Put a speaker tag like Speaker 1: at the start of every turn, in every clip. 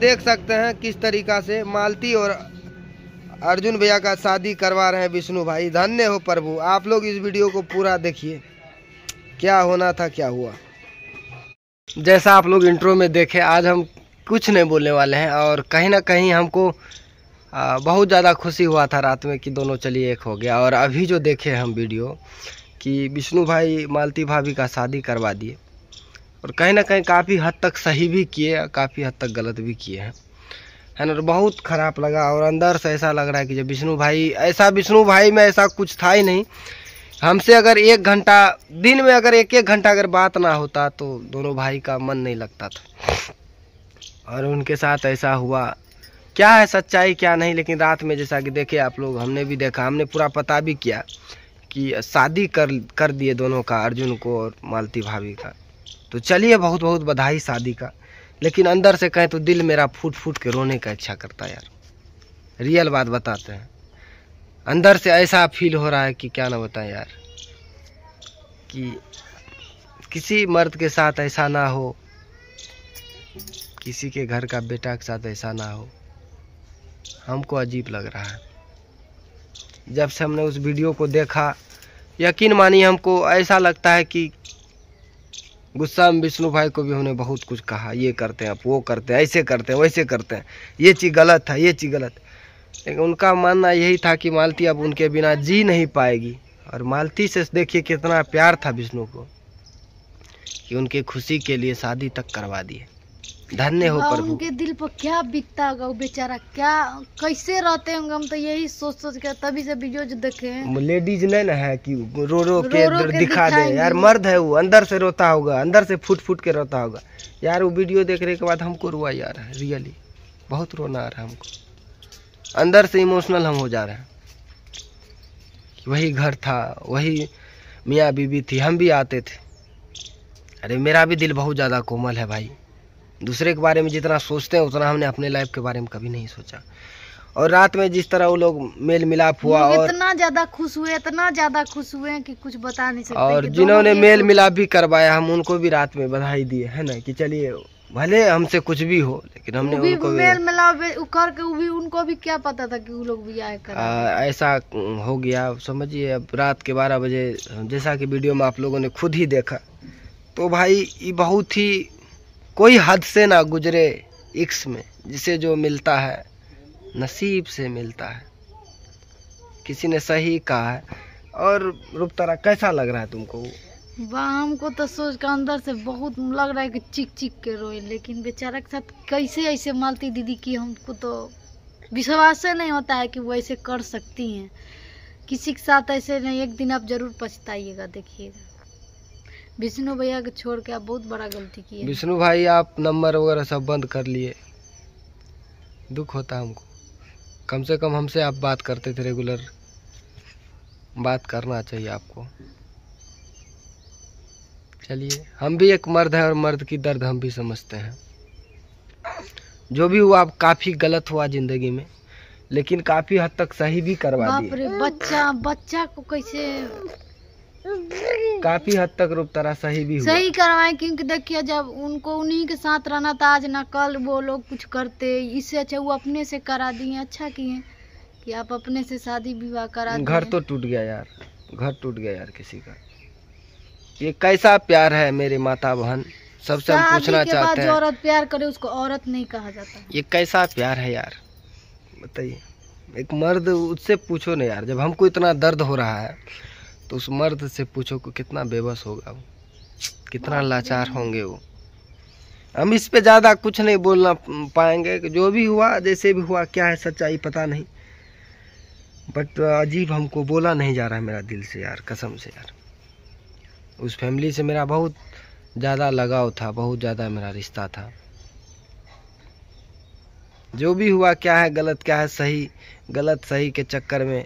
Speaker 1: देख सकते हैं किस तरीका से मालती और अर्जुन भैया का शादी करवा रहे हैं विष्णु भाई धन्य हो प्रभु आप लोग इस वीडियो को पूरा देखिए क्या होना था क्या हुआ जैसा आप लोग इंट्रो में देखे आज हम कुछ नहीं बोलने वाले हैं और कहीं ना कहीं हमको आ, बहुत ज़्यादा खुशी हुआ था रात में कि दोनों चलिए एक हो गया और अभी जो देखे हम वीडियो कि विष्णु भाई मालती भाभी का शादी करवा दिए और कहीं ना कहीं काफ़ी हद तक सही भी किए काफ़ी हद तक गलत भी किए हैं है ना बहुत ख़राब लगा और अंदर से ऐसा लग रहा है कि जब विष्णु भाई ऐसा विष्णु भाई में ऐसा कुछ था ही नहीं हमसे अगर एक घंटा दिन में अगर एक एक घंटा अगर बात ना होता तो दोनों भाई का मन नहीं लगता था और उनके साथ ऐसा हुआ क्या है सच्चाई क्या नहीं लेकिन रात में जैसा कि देखे आप लोग हमने भी देखा हमने पूरा पता भी किया कि शादी कर कर दिए दोनों का अर्जुन को और मालती भाभी का तो चलिए बहुत बहुत बधाई शादी का लेकिन अंदर से कहें तो दिल मेरा फूट फूट के रोने का इच्छा करता है यार रियल बात बताते हैं अंदर से ऐसा फील हो रहा है कि क्या ना बताएं यार कि किसी मर्द के साथ ऐसा ना हो किसी के घर का बेटा के साथ ऐसा ना हो हमको अजीब लग रहा है जब से हमने उस वीडियो को देखा यकीन मानिए हमको ऐसा लगता है कि गुस्सा में विष्णु भाई को भी हमने बहुत कुछ कहा ये करते हैं आप वो करते हैं ऐसे करते हैं वैसे करते हैं ये चीज़ गलत है ये चीज़ गलत लेकिन उनका मानना यही था कि मालती अब उनके बिना जी नहीं पाएगी और मालती से देखिए कितना प्यार था विष्णु को कि उनके खुशी के लिए शादी तक करवा दिए धन्य हो प्रभु उनके
Speaker 2: दिल पर क्या बीतता होगा वो बेचारा क्या कैसे रहते होंगे हम तो यही सोच सोच के तभी से वीडियो जो देखे
Speaker 1: लेडीज नहीं ना है कि रो रो के, रो के दिखा दे यार मर्द है वो अंदर से रोता होगा अंदर से फूट फूट के रोता होगा यार वो वीडियो देखने के बाद हमको रुआ आ रहा है रियली बहुत रोना आ रहा है हमको अंदर से इमोशनल हम हो जा रहे हैं वही घर था वही मियाँ बीबी थी हम भी आते थे अरे मेरा भी दिल बहुत ज़्यादा कोमल है भाई दूसरे के बारे में जितना सोचते हैं उतना हमने अपने लाइफ के बारे में कभी नहीं सोचा और रात में जिस तरह वो लोग मेल मिलाप हुआ और इतना
Speaker 2: ज्यादा खुश हुए इतना ज्यादा खुश हुए कि कुछ बता नहीं सकते और जिन्होंने मेल
Speaker 1: मिलाप भी करवाया हम उनको भी रात में बधाई दिए है ना कि चलिए भले हमसे कुछ भी हो लेकिन हमने भी उनको मेल
Speaker 2: मिलाप करके भी उनको भी क्या पता था कि वो लोग भी आए कर
Speaker 1: ऐसा हो गया समझिए अब रात के बारह बजे जैसा की वीडियो में आप लोगों ने खुद ही देखा तो भाई ये बहुत ही कोई हद से ना गुजरे इक्स में जिसे जो मिलता है नसीब से मिलता है किसी ने सही कहा है और तारा कैसा लग रहा है तुमको
Speaker 2: वाह हमको तो सोच का अंदर से बहुत लग रहा है कि चिक चिक के रोए लेकिन बेचारा के साथ कैसे ऐसे मालती दीदी की हमको तो विश्वास ही नहीं होता है कि वो ऐसे कर सकती हैं किसी के साथ ऐसे नहीं एक दिन आप जरूर पछताइएगा देखिएगा विष्णु भैया को छोड़ के आप बहुत बड़ा गलती की विष्णु
Speaker 1: भाई आप नंबर वगैरह सब बंद कर लिए दुख होता हमको कम से कम हमसे आप बात करते थे रेगुलर बात करना चाहिए आपको चलिए हम भी एक मर्द हैं और मर्द की दर्द हम भी समझते हैं जो भी हुआ आप काफ़ी गलत हुआ ज़िंदगी में लेकिन काफ़ी हद तक सही भी करवा
Speaker 2: दिए बच्चा बच्चा को कैसे
Speaker 1: काफी हद तक रूप तरह सही
Speaker 2: भी हुआ सही करवाए क्योंकि देखिए जब उनको उन्हीं के साथ रहना था आज ना कल वो लोग कुछ करते इससे अच्छा वो अपने से करा दिए अच्छा किए कि आप अपने से शादी विवाह करा घर तो
Speaker 1: टूट गया यार घर टूट गया यार किसी का ये कैसा प्यार है मेरे माता बहन सबसे हम पूछना चाहते हैं औरत
Speaker 2: प्यार करे उसको औरत नहीं कहा जाता
Speaker 1: ये कैसा प्यार है यार बताइए एक मर्द उससे पूछो ना यार जब हमको इतना दर्द हो रहा है तो उस मर्द से पूछो कि कितना बेबस होगा वो कितना लाचार होंगे वो हम इस पे ज़्यादा कुछ नहीं बोलना पाएंगे कि जो भी हुआ जैसे भी हुआ क्या है सच्चाई पता नहीं बट अजीब हमको बोला नहीं जा रहा है मेरा दिल से यार कसम से यार उस फैमिली से मेरा बहुत ज़्यादा लगाव था बहुत ज़्यादा मेरा रिश्ता था जो भी हुआ क्या है गलत क्या है सही गलत सही के चक्कर में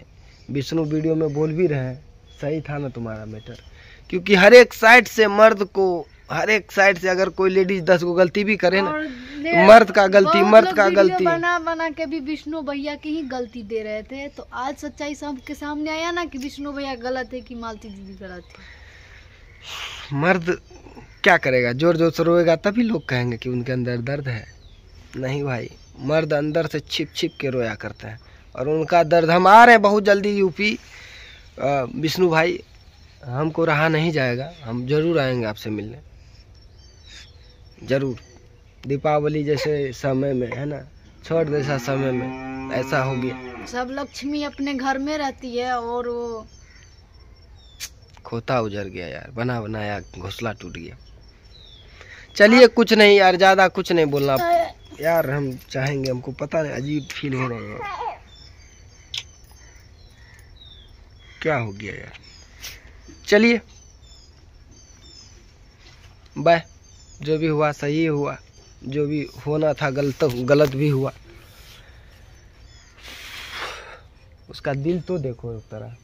Speaker 1: विष्णु वीडियो में बोल भी रहे हैं सही था ना तुम्हारा मैटर क्योंकि हर एक साइड से मर्द को हर एक साइड से अगर कोई लेडीज दस को गलती भी करे ना मर्द का गलती मर्द का गलती बना
Speaker 2: बना के भी विष्णु भैया की ही गलती दे रहे थे तो आज सच्चाई सबके सामने आया ना कि विष्णु भैया गलत है कि मालती दीदी गलत
Speaker 1: है मर्द क्या करेगा जोर जोर से रोएगा तभी लोग कहेंगे कि उनके अंदर दर्द है नहीं भाई मर्द अंदर से छिप छिप के रोया करते हैं और उनका दर्द हम आ रहे हैं बहुत जल्दी यूपी विष्णु भाई हमको रहा नहीं जाएगा हम ज़रूर आएंगे आपसे मिलने ज़रूर दीपावली जैसे समय में है ना छठ जैसा समय में ऐसा हो गया
Speaker 2: सब लक्ष्मी अपने घर में रहती है और वो
Speaker 1: खोता उजर गया यार बना बनाया घोसला टूट गया चलिए कुछ नहीं यार ज़्यादा कुछ नहीं बोलना
Speaker 2: तो-
Speaker 1: यार हम चाहेंगे हमको पता नहीं अजीब फील हो रहा है क्या हो गया यार चलिए बाय जो भी हुआ सही हुआ जो भी होना था गलत गलत भी हुआ उसका दिल तो देखो एक तरह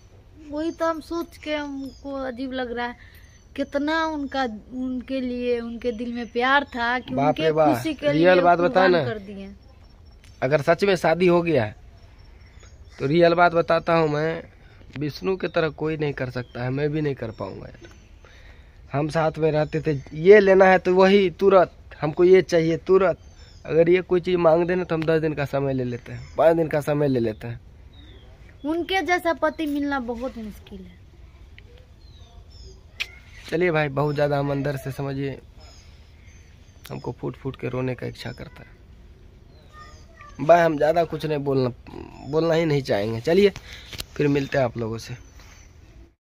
Speaker 2: वही तो हम सोच के हमको अजीब लग रहा है कितना उनका उनके लिए उनके दिल में प्यार था कि उनके खुशी के रियल लिए बात बता ना कर दिए
Speaker 1: अगर सच में शादी हो गया है तो रियल बात बताता हूँ मैं विष्णु के तरह कोई नहीं कर सकता है मैं भी नहीं कर पाऊंगा यार हम साथ में रहते थे ये लेना है तो वही तुरंत हमको ये चाहिए तुरंत अगर ये कोई चीज़ मांग देना तो हम दस दिन का समय ले लेते हैं पाँच दिन का समय ले लेते हैं
Speaker 2: उनके जैसा पति मिलना बहुत मुश्किल है
Speaker 1: चलिए भाई बहुत ज़्यादा हम अंदर से समझिए हमको फूट फूट के रोने का इच्छा करता है भाई हम ज़्यादा कुछ नहीं बोलना बोलना ही नहीं चाहेंगे चलिए फिर मिलते हैं आप लोगों से